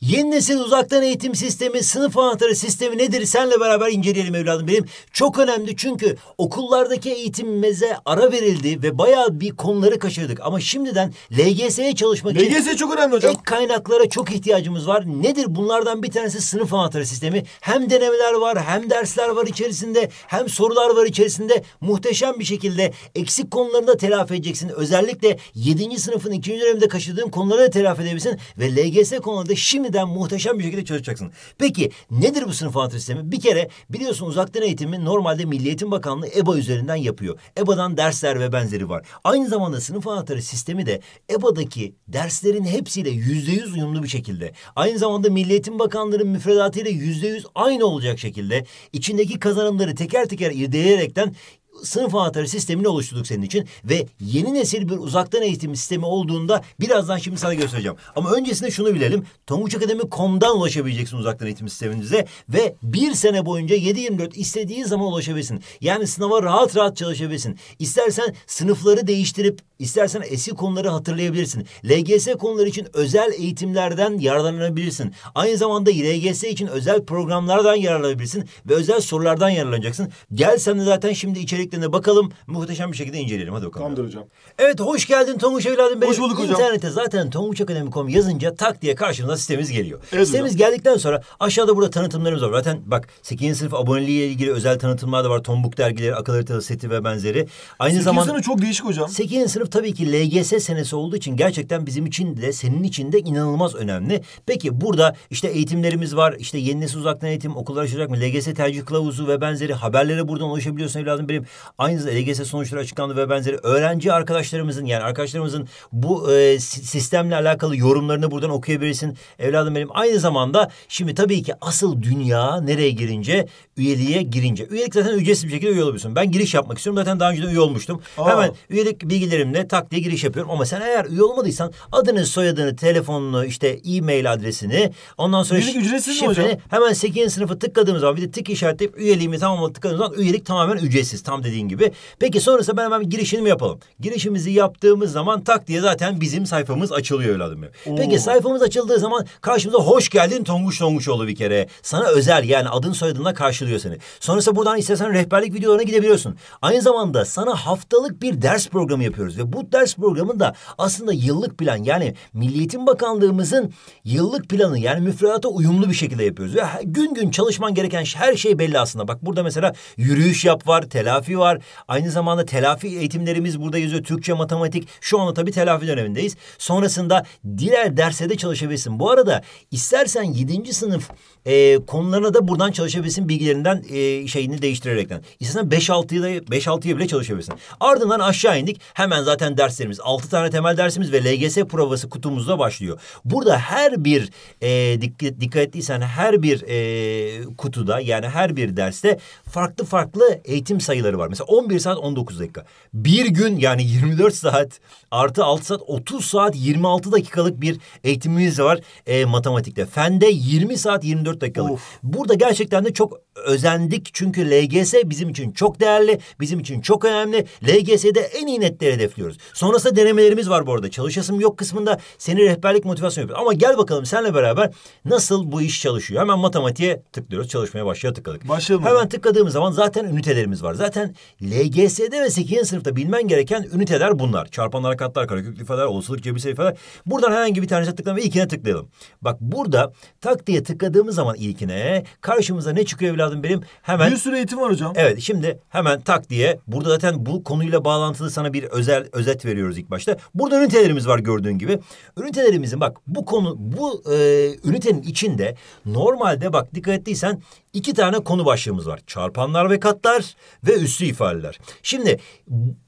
Yeni nesil uzaktan eğitim sistemi, sınıf anahtarı sistemi nedir? Senle beraber inceleyelim evladım benim. Çok önemli çünkü okullardaki eğitimimize ara verildi ve bayağı bir konuları kaçırdık. Ama şimdiden LGS'ye çalışmak için... LGS çok önemli hocam. Ek kaynaklara çok ihtiyacımız var. Nedir? Bunlardan bir tanesi sınıf anahtarı sistemi. Hem denemeler var, hem dersler var içerisinde, hem sorular var içerisinde. Muhteşem bir şekilde eksik konularını da telafi edeceksin. Özellikle 7. sınıfın 2. döneminde kaçırdığın konuları da telafi edebilirsin. Ve LGS konuları da şimdi yeniden muhteşem bir şekilde çalışacaksın. Peki nedir bu sınıf puan sistemi? Bir kere biliyorsun uzaktan eğitimi normalde Milli Eğitim Bakanlığı EBA üzerinden yapıyor. EBA'dan dersler ve benzeri var. Aynı zamanda sınıf anahtarı sistemi de EBA'daki derslerin hepsiyle yüzde yüz uyumlu bir şekilde. Aynı zamanda Milli Eğitim Bakanlığı'nın müfredatıyla yüzde yüz aynı olacak şekilde içindeki kazanımları teker teker irdeleyerekten sınıf anahtarı sistemini oluşturduk senin için ve yeni nesil bir uzaktan eğitim sistemi olduğunda birazdan şimdi sana göstereceğim. Ama öncesinde şunu bilelim. Tonguçakademi.com'dan ulaşabileceksin uzaktan eğitim sisteminize ve bir sene boyunca 7-24 istediğin zaman ulaşabilirsin. Yani sınava rahat rahat çalışabilirsin. İstersen sınıfları değiştirip istersen eski konuları hatırlayabilirsin. LGS konuları için özel eğitimlerden yararlanabilirsin. Aynı zamanda LGS için özel programlardan yararlanabilirsin ve özel sorulardan yararlanacaksın. Gel sen de zaten şimdi içeri içeriklerine bakalım. Muhteşem bir şekilde inceleyelim. Hadi bakalım. Tamamdır hocam. Evet hoş geldin Tonguç evladım benim. Hoş bulduk hocam. İnternete zaten tonguçakademi.com yazınca tak diye karşımıza sitemiz geliyor. Evet, sitemiz hocam. geldikten sonra aşağıda burada tanıtımlarımız var. Zaten bak 8. sınıf aboneliğiyle ilgili özel tanıtımlar da var. Tombuk dergileri, akıl haritası seti ve benzeri. Aynı 8. zamanda... sınıf çok değişik hocam. 8. sınıf tabii ki LGS senesi olduğu için gerçekten bizim için de senin için de inanılmaz önemli. Peki burada işte eğitimlerimiz var. İşte yeni nesil uzaktan eğitim, okullar açılacak mı? LGS tercih kılavuzu ve benzeri haberlere buradan ulaşabiliyorsun evladım benim. Aynı zamanda LGS e sonuçları açıklandı ve benzeri öğrenci arkadaşlarımızın yani arkadaşlarımızın bu e, sistemle alakalı yorumlarını buradan okuyabilirsin. Evladım benim aynı zamanda şimdi tabii ki asıl dünya nereye girince üyeliğe girince. Üyelik zaten ücretsiz bir şekilde üye olabiliyorsun. Ben giriş yapmak istiyorum. Zaten daha önce de üye olmuştum. Aa. Hemen üyelik bilgilerimle tak diye giriş yapıyorum. Ama sen eğer üye olmadıysan adını, soyadını, telefonunu, işte e-mail adresini ondan sonra üyelik ücretsiz şifreni, mi hocam? Hemen 8. sınıfı tıkladığımız zaman bir de tık işaretleyip üyeliğimi tamamladık tıkladığımız zaman üyelik tamamen ücretsiz. Tam tamam dediğin gibi. Peki sonrasında ben hemen girişimi yapalım. Girişimizi yaptığımız zaman tak diye zaten bizim sayfamız açılıyor evladım benim. Oo. Peki sayfamız açıldığı zaman karşımıza hoş geldin Tonguç Tonguçoğlu bir kere. Sana özel yani adın soyadınla karşılıyor seni. Sonrasında buradan istersen rehberlik videolarına gidebiliyorsun. Aynı zamanda sana haftalık bir ders programı yapıyoruz ve bu ders programında aslında yıllık plan yani Milli Eğitim Bakanlığımızın yıllık planı yani müfredata uyumlu bir şekilde yapıyoruz. Ve gün gün çalışman gereken her şey belli aslında. Bak burada mesela yürüyüş yap var, telafi telafi var. Aynı zamanda telafi eğitimlerimiz burada yazıyor. Türkçe, matematik. Şu anda tabii telafi dönemindeyiz. Sonrasında diğer derse de çalışabilirsin. Bu arada istersen 7. sınıf e, konularına da buradan çalışabilirsin bilgilerinden e, şeyini değiştirerekten. İstersen 5 altıya da beş altıya bile çalışabilirsin. Ardından aşağı indik. Hemen zaten derslerimiz altı tane temel dersimiz ve LGS provası kutumuzda başlıyor. Burada her bir e, dikkat, dikkat ettiysen her bir e, kutuda yani her bir derste farklı farklı eğitim sayıları var var. Mesela 11 saat 19 dakika. Bir gün yani 24 saat artı 6 saat 30 saat 26 dakikalık bir eğitimimiz var e, matematikte. Fende 20 saat 24 dakikalık. Of. Burada gerçekten de çok özendik çünkü LGS bizim için çok değerli, bizim için çok önemli. LGS'de en iyi netleri hedefliyoruz. Sonrasında denemelerimiz var bu arada. Çalışasım yok kısmında seni rehberlik motivasyon yapıyor. Ama gel bakalım senle beraber nasıl bu iş çalışıyor. Hemen matematiğe tıklıyoruz. Çalışmaya başlaya tıkladık. Başlayalım. Hemen tıkladığımız zaman zaten ünitelerimiz var. Zaten LGS'de ve 8. sınıfta bilmen gereken üniteler bunlar. Çarpanlar, katlar, kareköklü ifadeler, olasılık, cebirse ifadeler. Buradan herhangi bir tanesine tıklayalım ve ilkine tıklayalım. Bak burada tak diye tıkladığımız zaman ilkine karşımıza ne çıkıyor lazım benim. Hemen Bir sürü eğitim var hocam. Evet şimdi hemen tak diye burada zaten bu konuyla bağlantılı sana bir özel özet veriyoruz ilk başta. Burada ünitelerimiz var gördüğün gibi. Ünitelerimizin bak bu konu bu e, ünitenin içinde normalde bak dikkat ettiysen iki tane konu başlığımız var. Çarpanlar ve katlar ve üslü ifadeler. Şimdi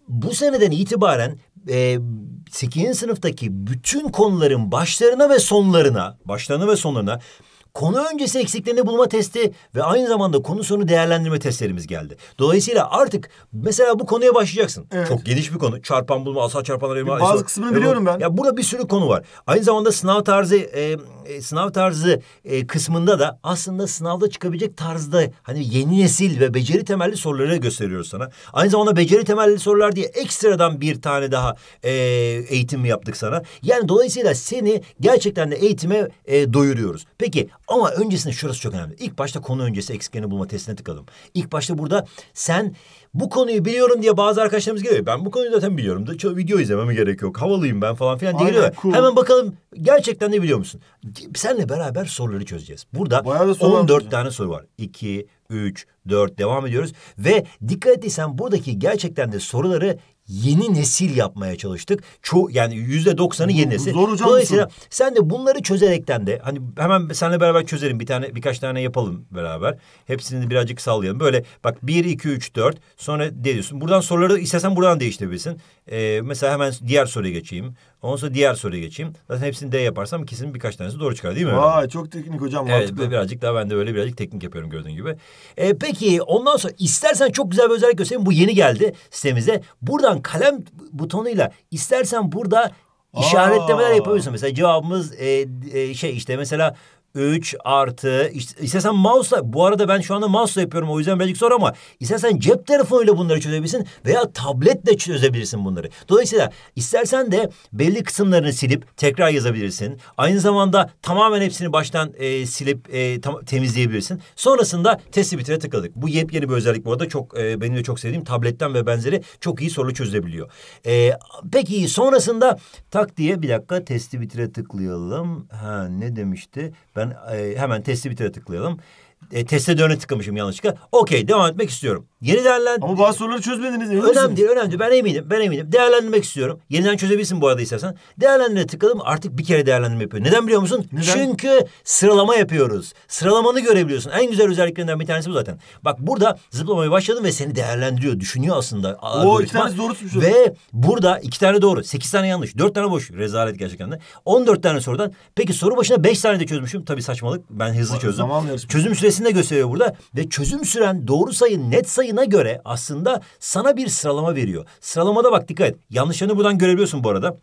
bu seneden itibaren e, 8. sınıftaki bütün konuların başlarına ve sonlarına, başlarına ve sonlarına konu öncesi eksiklerini bulma testi ve aynı zamanda konu sonu değerlendirme testlerimiz geldi. Dolayısıyla artık mesela bu konuya başlayacaksın. Evet. Çok geniş bir konu. Çarpan bulma, asal çarpanlar elma. Bazı asal, kısmını biliyorum ben. Ya burada bir sürü konu var. Aynı zamanda sınav tarzı e, e, sınav tarzı e, kısmında da aslında sınavda çıkabilecek tarzda hani yeni nesil ve beceri temelli soruları gösteriyoruz sana. Aynı zamanda beceri temelli sorular diye ekstradan bir tane daha e, eğitim yaptık sana. Yani dolayısıyla seni gerçekten de eğitime e, doyuruyoruz. Peki ama öncesinde şurası çok önemli. İlk başta konu öncesi eksiklerini bulma testine tıkalım. İlk başta burada sen bu konuyu biliyorum diye bazı arkadaşlarımız geliyor. Ben bu konuyu zaten biliyorum. Da çok video izlememe gerek yok. Havalıyım ben falan filan diye geliyor. Cool. Hemen bakalım gerçekten ne biliyor musun? Senle beraber soruları çözeceğiz. Burada 14 tane soru var. 2, 3, 4 devam ediyoruz. Ve dikkat ettiysen buradaki gerçekten de soruları yeni nesil yapmaya çalıştık. Ço yani yüzde doksanı yeni nesil. Zor hocam. Dolayısıyla mısın? sen de bunları çözerekten de hani hemen seninle beraber çözelim bir tane birkaç tane yapalım beraber. Hepsini birazcık sallayalım. Böyle bak bir iki üç dört sonra diyorsun. Buradan soruları istersen buradan değiştirebilirsin. Ee, mesela hemen diğer soruya geçeyim. Ondan diğer soruya geçeyim. Zaten hepsini D yaparsam ikisinin birkaç tanesi doğru çıkar değil mi? Vay öyle? çok teknik hocam evet, mantıklı. birazcık daha ben de böyle birazcık teknik yapıyorum gördüğün gibi. E, peki ondan sonra istersen çok güzel bir özellik göstereyim. Bu yeni geldi sitemize. Buradan kalem butonuyla istersen burada İşaretlemeler Aa. yapabiliyorsun. Mesela cevabımız e, e, şey işte mesela 3 artı istersen mouse'la bu arada ben şu anda mouse'la yapıyorum o yüzden belki zor ama istersen cep telefonuyla bunları çözebilirsin veya tabletle çözebilirsin bunları. Dolayısıyla istersen de belli kısımlarını silip tekrar yazabilirsin. Aynı zamanda tamamen hepsini baştan e, silip e, tam, temizleyebilirsin. Sonrasında testi bitire tıkladık. Bu yepyeni bir özellik bu arada çok e, benim de çok sevdiğim tabletten ve benzeri çok iyi soru çözebiliyor. E, peki sonrasında tak diye bir dakika testi bitire tıklayalım. Ha ne demişti? Ben e, hemen testi bitire tıklayalım e, teste dönü tıkamışım yanlışlıkla. Okey devam etmek istiyorum. Yeniden. Ama bazı soruları çözmediniz. Emin önemli değil, önemli değil. Ben eminim, ben eminim. Değerlendirmek istiyorum. Yeniden çözebilirsin bu arada istersen. Değerlendirme tıkladım. Artık bir kere değerlendirme yapıyor. Neden biliyor musun? Neden? Çünkü sıralama yapıyoruz. Sıralamanı görebiliyorsun. En güzel özelliklerinden bir tanesi bu zaten. Bak burada zıplamaya başladım ve seni değerlendiriyor. Düşünüyor aslında. O iki tane doğru tutmuş. Ve burada iki tane doğru. Sekiz tane yanlış. Dört tane boş. Rezalet gerçekten de. On dört tane sorudan. Peki soru başına beş tane de çözmüşüm. Tabii saçmalık. Ben hızlı çözdüm. Zaman Çözüm süresi kendisini de gösteriyor burada. Ve çözüm süren doğru sayı net sayına göre aslında sana bir sıralama veriyor. Sıralamada bak dikkat et. Yanlışlarını buradan görebiliyorsun bu arada.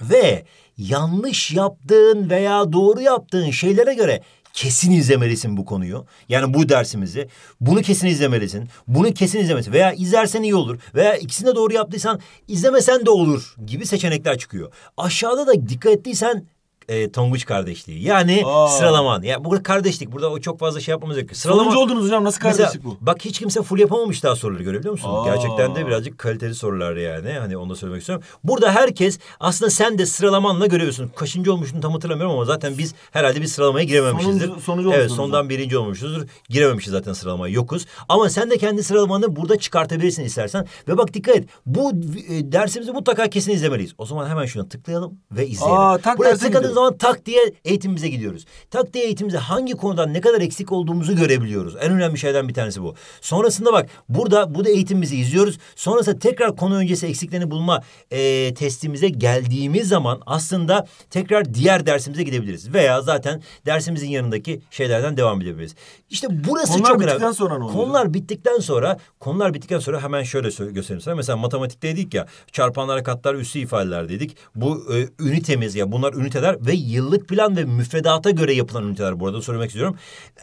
Ve yanlış yaptığın veya doğru yaptığın şeylere göre kesin izlemelisin bu konuyu. Yani bu dersimizi. Bunu kesin izlemelisin. Bunu kesin izlemelisin. Veya izlersen iyi olur. Veya ikisini de doğru yaptıysan izlemesen de olur gibi seçenekler çıkıyor. Aşağıda da dikkat ettiysen e, Tonguç kardeşliği. Yani sıralaman. Ya yani burada kardeşlik. Burada o çok fazla şey yapmamız gerekiyor. Sıralama. Sonuncu oldunuz hocam. Nasıl kardeşlik Mesela, bu? Bak hiç kimse full yapamamış daha soruları görebiliyor musun? Aa. Gerçekten de birazcık kaliteli sorular yani. Hani onu da söylemek istiyorum. Burada herkes aslında sen de sıralamanla görüyorsun. Kaçıncı olmuşsun tam hatırlamıyorum ama zaten biz herhalde bir sıralamaya girememişizdir. Sonuncu, sonucu Evet sondan hocam. birinci olmuşuzdur. Girememişiz zaten sıralamaya. Yokuz. Ama sen de kendi sıralamanı burada çıkartabilirsin istersen. Ve bak dikkat et. Bu e, dersimizi mutlaka kesin izlemeliyiz. O zaman hemen şuna tıklayalım ve izleyelim. Aa, tak Buraya tıkladığın zaman tak diye eğitimimize gidiyoruz. Tak diye eğitimimize hangi konudan ne kadar eksik olduğumuzu görebiliyoruz. En önemli şeyden bir tanesi bu. Sonrasında bak burada bu da eğitimimizi izliyoruz. Sonrasında tekrar konu öncesi eksiklerini bulma e, testimize geldiğimiz zaman aslında tekrar diğer dersimize gidebiliriz. Veya zaten dersimizin yanındaki şeylerden devam edebiliriz. İşte burası konular çok önemli. Konular bittikten sonra ne oluyor? Konular bittikten sonra konular bittikten sonra hemen şöyle göstereyim sana. Mesela matematikte dedik ya çarpanlar katlar üssü ifadeler dedik. Bu e, ünitemiz ya bunlar üniteler ve yıllık plan ve müfredata göre yapılan üniteler bu arada söylemek istiyorum.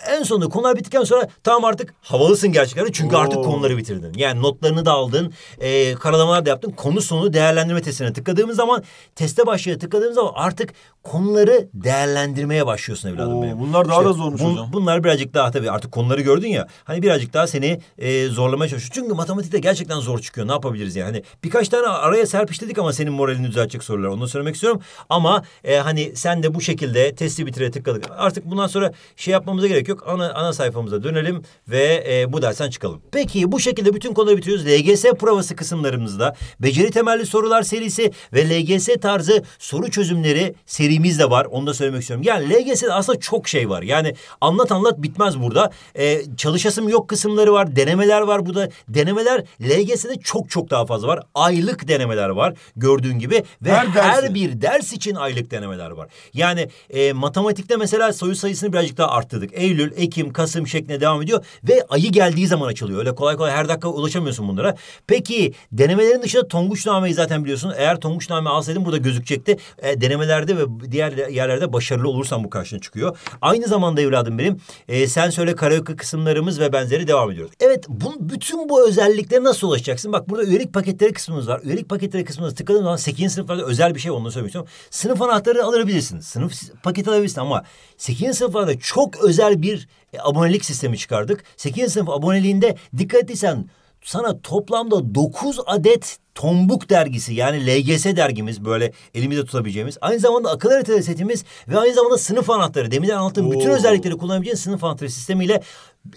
En sonunda konular bittikten sonra tamam artık havalısın gerçekten çünkü Oo. artık konuları bitirdin. Yani notlarını da aldın, e, karalamalar da yaptın. Konu sonu değerlendirme testine tıkladığımız zaman teste başlaya tıkladığımız zaman artık konuları değerlendirmeye başlıyorsun evladım Oo, benim. Bunlar daha işte, da zormuş bun, hocam. Bunlar birazcık daha tabii artık konuları gördün ya. Hani birazcık daha seni e, zorlamaya çalışıyor. Çünkü matematikte gerçekten zor çıkıyor. Ne yapabiliriz yani? Hani birkaç tane araya serpiştirdik ama senin moralini düzeltecek sorular. Onu söylemek istiyorum. Ama e, hani sen de bu şekilde testi bitire tıkladık. Artık bundan sonra şey yapmamıza gerek yok. Ana, ana sayfamıza dönelim ve e, bu dersen çıkalım. Peki bu şekilde bütün konuları bitiriyoruz. LGS provası kısımlarımızda beceri temelli sorular serisi ve LGS tarzı soru çözümleri serisi serimiz de var. Onu da söylemek istiyorum. Yani LGS'de aslında çok şey var. Yani anlat anlat bitmez burada. Ee, çalışasım yok kısımları var. Denemeler var burada. Denemeler LGS'de çok çok daha fazla var. Aylık denemeler var gördüğün gibi. Ve her, her bir ders için aylık denemeler var. Yani e, matematikte mesela soyu sayısını birazcık daha arttırdık. Eylül, Ekim, Kasım şeklinde devam ediyor. Ve ayı geldiği zaman açılıyor. Öyle kolay kolay her dakika ulaşamıyorsun bunlara. Peki denemelerin dışında Tonguç Tonguçname'yi zaten biliyorsun. Eğer Tonguç Tonguçname alsaydım burada gözükecekti. E, denemelerde ve diğer yerlerde başarılı olursan bu karşına çıkıyor. Aynı zamanda evladım benim e, sen söyle karaoke kısımlarımız ve benzeri devam ediyoruz. Evet bu, bütün bu özelliklere nasıl ulaşacaksın? Bak burada üyelik paketleri kısmımız var. Üyelik paketleri kısmına tıkladığınız zaman 8. sınıflarda özel bir şey onu söylemiştim. Sınıf anahtarını alabilirsin. Sınıf paketi alabilirsin ama 8. sınıflarda çok özel bir e, abonelik sistemi çıkardık. 8. sınıf aboneliğinde dikkat etsen sana toplamda dokuz adet Tombuk dergisi yani LGS dergimiz böyle elimizde tutabileceğimiz. Aynı zamanda akıl haritaları setimiz ve aynı zamanda sınıf anahtarı. Deminden anlattığım bütün özellikleri kullanabileceğin sınıf anahtarı sistemiyle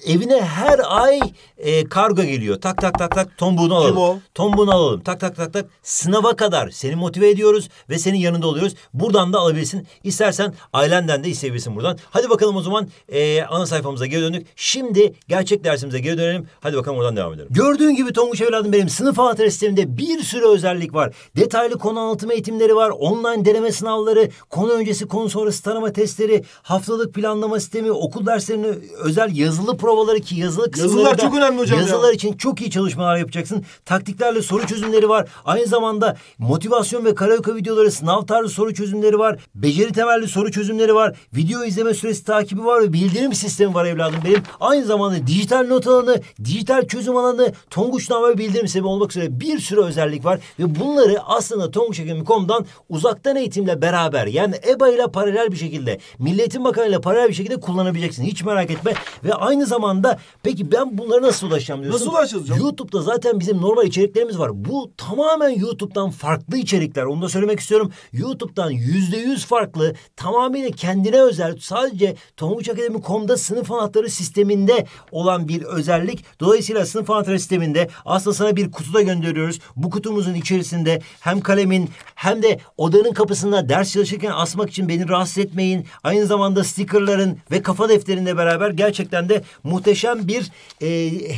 evine her ay e, kargo geliyor. Tak tak tak tak tombuğunu alalım. Kim o? Tombuğunu alalım. Tak tak tak tak sınava kadar seni motive ediyoruz ve senin yanında oluyoruz. Buradan da alabilirsin. İstersen ailenden de isteyebilirsin buradan. Hadi bakalım o zaman e, ana sayfamıza geri döndük. Şimdi gerçek dersimize geri dönelim. Hadi bakalım oradan devam edelim. Gördüğün gibi Tonguç evladım benim sınıf anahtarı sisteminde bir sürü özellik var. Detaylı konu anlatım eğitimleri var. Online deneme sınavları, konu öncesi konu sonrası tanıma testleri, haftalık planlama sistemi, okul derslerine özel yazılı yazılı provaları ki yazılı kısımları Yazılar çok önemli hocam Yazılar ya. için çok iyi çalışmalar yapacaksın. Taktiklerle soru çözümleri var. Aynı zamanda motivasyon ve karaoke videoları, sınav tarzı soru çözümleri var. Beceri temelli soru çözümleri var. Video izleme süresi takibi var ve bildirim sistemi var evladım benim. Aynı zamanda dijital not alanı, dijital çözüm alanı, tonguçname ve bildirim sistemi olmak üzere bir sürü özellik var. Ve bunları aslında tonguçekimi.com'dan uzaktan eğitimle beraber yani EBA ile paralel bir şekilde, Milli Eğitim Bakanı ile paralel bir şekilde kullanabileceksin. Hiç merak etme. Ve aynı aynı zamanda peki ben bunlara nasıl ulaşacağım diyorsun. Nasıl ulaşacağız hocam? YouTube'da zaten bizim normal içeriklerimiz var. Bu tamamen YouTube'dan farklı içerikler. Onu da söylemek istiyorum. YouTube'dan yüzde yüz farklı tamamıyla kendine özel sadece tomuçakademi.com'da sınıf anahtarı sisteminde olan bir özellik. Dolayısıyla sınıf anahtarı sisteminde aslında sana bir kutuda gönderiyoruz. Bu kutumuzun içerisinde hem kalemin hem de odanın kapısında ders çalışırken asmak için beni rahatsız etmeyin. Aynı zamanda stickerların ve kafa defterinle beraber gerçekten de Muhteşem bir e,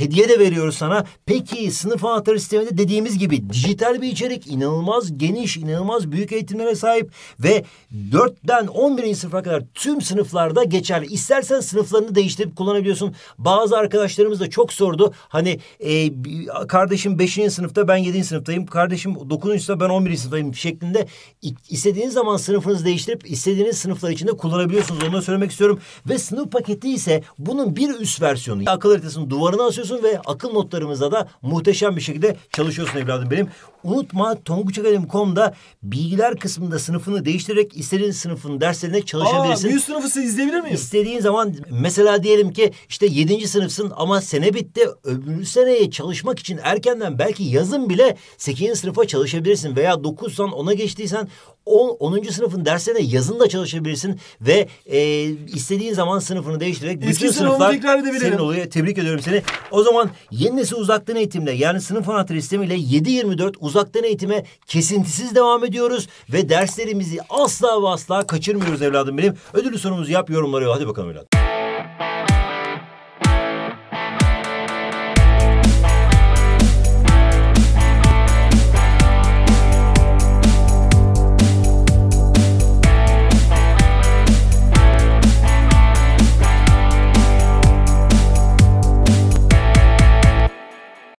hediye de veriyoruz sana. Peki sınıf anahtarı sisteminde dediğimiz gibi dijital bir içerik. inanılmaz geniş, inanılmaz büyük eğitimlere sahip ve 4'ten 11. sınıfa kadar tüm sınıflarda geçerli. İstersen sınıflarını değiştirip kullanabiliyorsun. Bazı arkadaşlarımız da çok sordu. Hani e, kardeşim 5. sınıfta ben 7. sınıftayım. Kardeşim 9. sınıfta ben 11. sınıftayım şeklinde istediğiniz zaman sınıfınızı değiştirip istediğiniz sınıflar içinde kullanabiliyorsunuz. Onu da söylemek istiyorum. Ve sınıf paketi ise bunun bir üst üst versiyonu. Akıl haritasının duvarına asıyorsun ve akıl notlarımızda da muhteşem bir şekilde çalışıyorsun evladım benim. Unutma tonguçakademi.com'da bilgiler kısmında sınıfını değiştirerek istediğin sınıfın derslerine çalışabilirsin. Aa, büyük sınıfı siz izleyebilir miyim? İstediğin zaman mesela diyelim ki işte 7. sınıfsın ama sene bitti. Öbür seneye çalışmak için erkenden belki yazın bile 8. sınıfa çalışabilirsin veya dokuzsan ona geçtiysen 10. 10. sınıfın derslerine yazın da çalışabilirsin ve e, istediğin zaman sınıfını değiştirerek bütün Eski sınıflar tekrar edebilirim. Senin oluyor. Tebrik ediyorum seni. O zaman yeni nesil uzaktan eğitimle yani sınıf anahtarı sistemiyle 7-24 uzaktan eğitime kesintisiz devam ediyoruz. Ve derslerimizi asla ve asla kaçırmıyoruz evladım benim. Ödülü sorumuzu yap yorumları. Hadi bakalım evladım.